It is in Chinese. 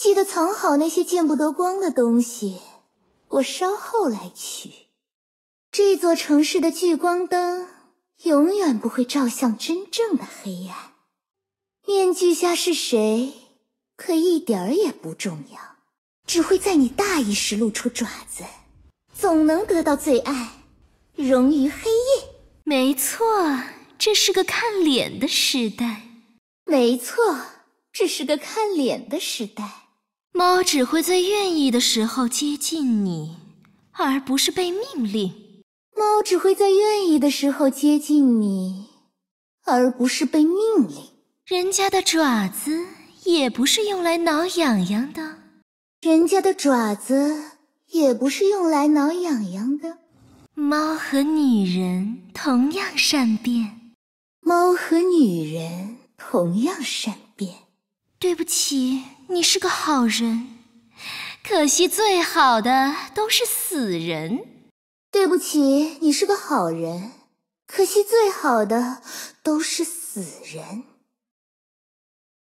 记得藏好那些见不得光的东西，我稍后来取。这座城市的聚光灯永远不会照向真正的黑暗。面具下是谁，可一点儿也不重要，只会在你大意时露出爪子。总能得到最爱，融于黑夜。没错，这是个看脸的时代。没错，这是个看脸的时代。猫只会在愿意的时候接近你，而不是被命令。猫只会在愿意的时候接近你，而不是被命令。人家的爪子也不是用来挠痒痒的。人家的爪子也不是用来挠痒痒的。猫和女人同样善变。猫和女人同样善变。对不起，你是个好人，可惜最好的都是死人。对不起，你是个好人，可惜最好的都是死人。